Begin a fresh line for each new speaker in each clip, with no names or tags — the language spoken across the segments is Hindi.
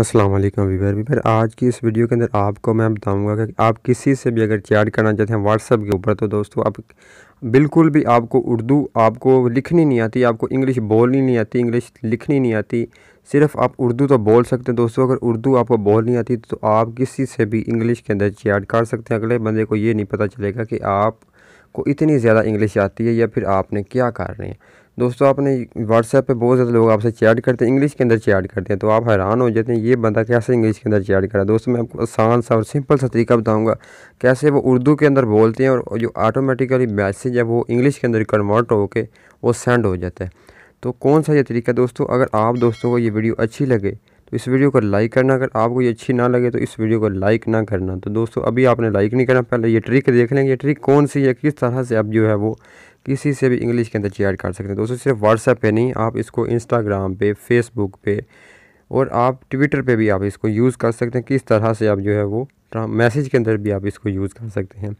अस्सलाम वालेकुम वीवर वीवर आज की इस वीडियो के अंदर आपको मैं बताऊंगा कि आप किसी से भी अगर चैट करना चाहते हैं व्हाट्सअप के ऊपर तो दोस्तों आप बिल्कुल भी आपको उर्दू आपको लिखनी नहीं आती आपको इंग्लिश बोलनी नहीं आती इंग्लिश लिखनी नहीं आती सिर्फ आप उर्दू तो बोल सकते हैं दोस्तों अगर उर्दू आपको बोल नहीं आती तो आप किसी से भी इंग्लिश के अंदर चैट कर सकते हैं अगले बंदे को ये नहीं पता चलेगा कि आप को इतनी ज़्यादा इंग्लिश आती है या फिर आपने क्या कर रहे हैं दोस्तों आपने व्हाट्सएप पे बहुत ज़्यादा लोग आपसे चैट करते हैं इंग्लिश के अंदर चैट करते हैं तो आप हैरान हो जाते हैं ये बंदा कैसे इंग्लिश के अंदर चैट करा दोस्तों मैं आपको आसान सा और सिंपल सा तरीका बताऊँगा कैसे वो उर्दू के अंदर बोलते हैं और जो ऑटोमेटिकली मैसेज है वो इंग्लिश के अंदर कन्वर्ट होकर वो सेंड हो जाता है तो कौन सा ये तरीका दोस्तों अगर आप दोस्तों को ये वीडियो अच्छी लगे तो इस वीडियो को लाइक करना अगर आपको ये अच्छी ना लगे तो इस वीडियो को लाइक ना करना तो दोस्तों अभी आपने लाइक नहीं करना पहले ये ट्रिक देख लेंगे ये ट्रिक कौन सी है किस तरह से आप जो है वो किसी से भी इंग्लिश के अंदर चैट कर सकते हैं दोस्तों सिर्फ व्हाट्सएप पे नहीं आप इसको इंस्टाग्राम पे फेसबुक पे और आप ट्विटर पे भी आप इसको यूज़ कर सकते हैं किस तरह से आप जो है वो मैसेज के अंदर भी आप इसको यूज़ कर सकते हैं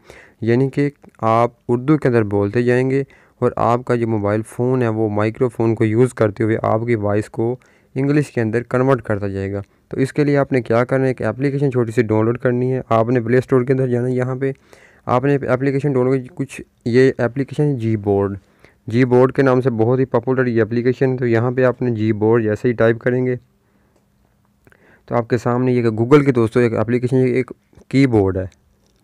यानी कि आप उर्दू के अंदर बोलते जाएंगे और आपका जो मोबाइल फ़ोन है वो माइक्रोफोन को यूज़ करते हुए आपकी वॉइस को इंग्लिश के अंदर कन्वर्ट करता जाएगा तो इसके लिए आपने क्या करना है एक एप्लीकेशन छोटी सी डाउनलोड करनी है आपने प्ले स्टोर के अंदर जाना है यहाँ पर आपने एप्लीकेशन डाउनलोड कुछ ये एप्लीकेशन जी बोर्ड जी बोर्ड के नाम से बहुत ही पॉपुलर ये एप्लीकेशन तो यहाँ पे आपने जी बोर्ड जैसे ही टाइप करेंगे तो आपके सामने ये गूगल के दोस्तों एक एप्लीकेशन एक कीबोर्ड है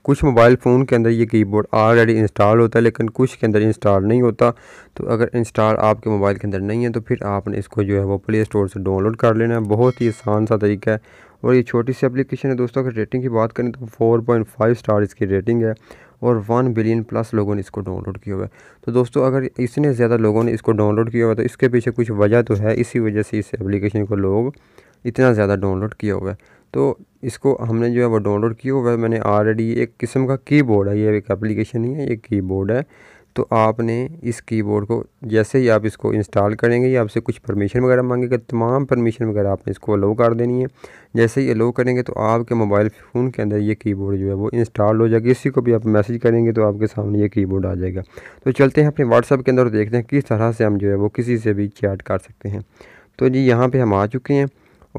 कुछ मोबाइल फ़ोन के अंदर ये कीबोर्ड ऑलरेडी इंस्टॉल होता है लेकिन कुछ के अंदर इंस्टॉल नहीं होता तो अगर इंस्टॉल आपके मोबाइल के अंदर नहीं है तो फिर आपने इसको जो है वो प्ले स्टोर से डाउनलोड कर लेना है बहुत ही आसान सा तरीका है और ये छोटी सी एप्लीकेशन है दोस्तों अगर रेटिंग की बात करें तो फोर पॉइंट फाइव स्टार इसकी रेटिंग है और वन बिलियन प्लस लोगों ने इसको डाउनलोड किया हुआ है तो दोस्तों अगर इतने ज़्यादा लोगों ने इसको डाउनलोड किया हुआ है तो इसके पीछे कुछ वजह तो है इसी वजह से इस एप्लीकेशन को लोग इतना ज़्यादा डाउनलोड किया हुआ है तो इसको हमने जो है वो डाउनलोड किया हुआ है मैंने ऑलरेडी एक किस्म का कीबोर्ड है ये एक एप्लीकेशन ही है ये कीबोर्ड है तो आपने इस कीबोर्ड को जैसे ही आप इसको इंस्टॉल करेंगे या आपसे कुछ परमिशन वगैरह मांगेगा तमाम परमिशन वगैरह आपने इसको अलो कर देनी है जैसे ही अलो करेंगे तो आपके मोबाइल फ़ोन के अंदर ये कीबोर्ड जो है वो इंस्टॉल हो जाएगा इसी को भी आप मैसेज करेंगे तो आपके सामने ये कीबोर्ड आ जाएगा तो चलते हैं अपने व्हाट्सअप के अंदर देखते हैं किस तरह से हम जो है वो किसी से भी चैट कर सकते हैं तो जी यहाँ पर हम आ चुके हैं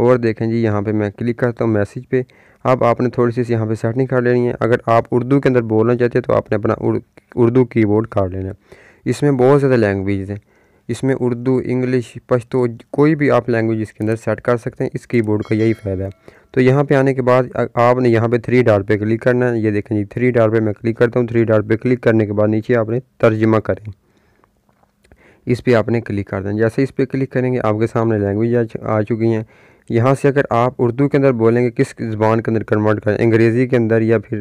और देखें जी यहाँ पे मैं क्लिक करता हूँ मैसेज पे अब आपने थोड़ी सी यहाँ पे सेटिंग कर लेनी है अगर आप उर्दू के अंदर बोलना चाहते हैं तो आपने अपना उर्दू कीबोर्ड काट लेना है इसमें बहुत ज़्यादा लैंग्वेज हैं इसमें उर्दू इंग्लिश पश्तो कोई भी आप लैंग्वेज इसके अंदर सेट कर सकते हैं इस कीबोर्ड का यही फ़ायदा है तो यहाँ पे आने के बाद आपने यहाँ पे थ्री डार पे क्लिक करना है ये देखें जी थ्री डार पे मैं क्लिक करता हूँ थ्री डार पे क्लिक करने के बाद नीचे आपने तर्जमा करें इस पर आपने क्लिक कर देना जैसे इस पर क्लिक करेंगे आपके सामने लैंग्वेज आ चुकी हैं यहाँ से अगर आप उर्दू के अंदर बोलेंगे किस ज़बान के अंदर कन्वर्ट करें अंग्रेज़ी के अंदर या फिर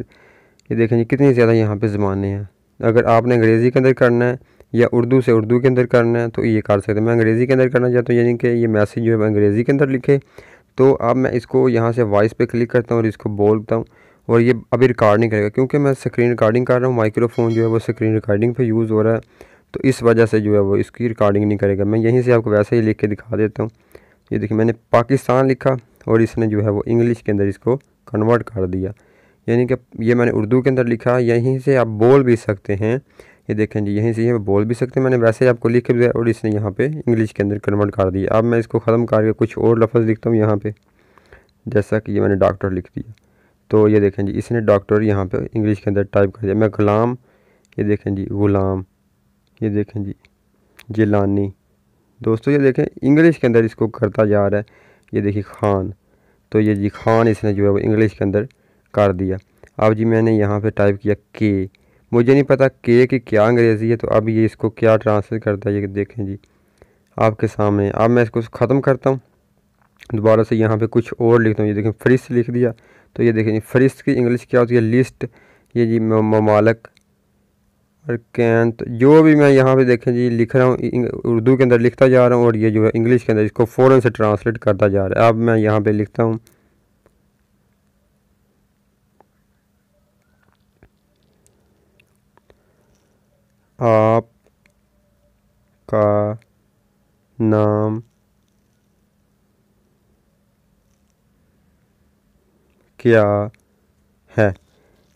ये देखेंगे कितनी ज़्यादा यहाँ पे ज़बानें हैं अगर आपने अंग्रेज़ी के अंदर करना है या उर्दू से उर्दू के अंदर करना है तो ये कर सकते हैं मैं अंग्रेज़ी के अंदर करना चाहता हूँ यानी कि ये मैसेज जो है अंग्रेज़ी के अंदर लिखे तो अब मैं इसको यहाँ से वॉइस पर क्लिक करता हूँ और इसको बोलता हूँ और ये अभी रिकॉर्ड नहीं करेगा क्योंकि मैं स्क्रीन रिकॉर्डिंग कर रहा हूँ माइक्रोफोन जो है वो स्क्रीन रिकॉर्डिंग पर यूज़ हो रहा है तो इस वजह से जो है वो इसकी रिकॉर्डिंग नहीं करेगा मैं यहीं से आपको वैसे ही लिख के दिखा देता हूँ ये देखिए मैंने पाकिस्तान लिखा और इसने जो है वो इंग्लिश के अंदर इसको कन्वर्ट कर दिया यानी कि ये मैंने उर्दू के अंदर लिखा यहीं से आप बोल भी सकते हैं ये देखें जी यहीं से ये बोल भी सकते हैं मैंने वैसे ही आपको लिख के और इसने यहाँ पे इंग्लिश के अंदर कन्वर्ट कर दिया अब मैं इसको ख़त्म करके कुछ और लफ्ज़ लिखता हूँ यहाँ पे जैसा कि ये मैंने डॉक्टर लिख दिया तो ये देखें जी इसने डॉक्टर यहाँ पे इंग्लिश के अंदर टाइप कर दिया मैं गुलाम ये देखें जी ग़ुलाम ये देखें जी जिलानी दोस्तों ये देखें इंग्लिश के अंदर इसको करता जा रहा है ये देखिए खान तो ये जी खान इसने जो है वो इंग्लिश के अंदर कर दिया अब जी मैंने यहाँ पे टाइप किया के मुझे नहीं पता के की क्या अंग्रेज़ी है तो अब ये इसको क्या ट्रांसलेट करता है ये देखें जी आपके सामने अब मैं इसको ख़त्म करता हूँ दोबारा से यहाँ पे कुछ और लिखता हूँ ये देखें फ्रिस्ट लिख दिया तो ये देखें फ्रिस्ट की इंग्लिश क्या होती है लिस्ट ये जी ममालक और कैंत जो भी मैं यहाँ पे देखें जी लिख रहा हूँ उर्दू के अंदर लिखता जा रहा हूँ और ये जो है इंग्लिश के अंदर इसको फ़ौर से ट्रांसलेट करता जा रहा है अब मैं यहाँ पे लिखता हूँ आप का नाम क्या है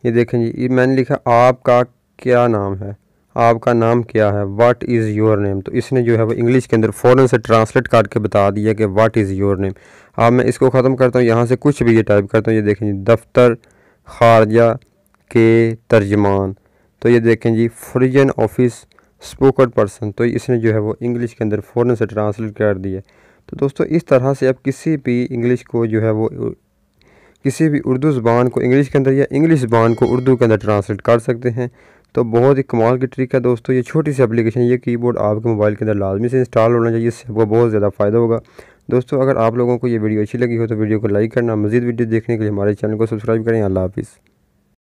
ये देखें जी ये मैंने लिखा आपका क्या नाम है आपका नाम क्या है वाट इज़ योर नेम तो इसने जो है वो इंग्लिश के अंदर फ़ौरन से ट्रांसलेट करके बता दिया कि वाट इज़ योर नेम अब मैं इसको ख़त्म करता हूँ यहाँ से कुछ भी ये टाइप करता हूँ ये देखें जी दफ्तर खारजा के तर्जमान तो ये देखें जी फ्रिजन ऑफिस स्पोकन पर्सन तो इसने जो है वो इंग्लिश के अंदर फ़ौर से ट्रांसलेट कर दिया तो दोस्तों इस तरह से आप किसी भी इंग्लिश को जो है वो किसी भी उर्दू ज़बान को इंग्लिश के अंदर या इंग्लिश ज़बान को उर्दू के अंदर ट्रांसलेट कर सकते हैं तो बहुत ही कमाल की ट्रिक है दोस्तों ये छोटी सी एप्लीकेशन ये कीबोर्ड आपके मोबाइल के अंदर लाजमी से इंस्टॉल होना चाहिए इससे आपको बहुत ज़्यादा फ़ायदा होगा दोस्तों अगर आप लोगों को ये वीडियो अच्छी लगी हो तो वीडियो को लाइक करना मजीद वीडियो देखने के लिए हमारे चैनल को सब्सक्राइब करें अल्लाह हाफिज़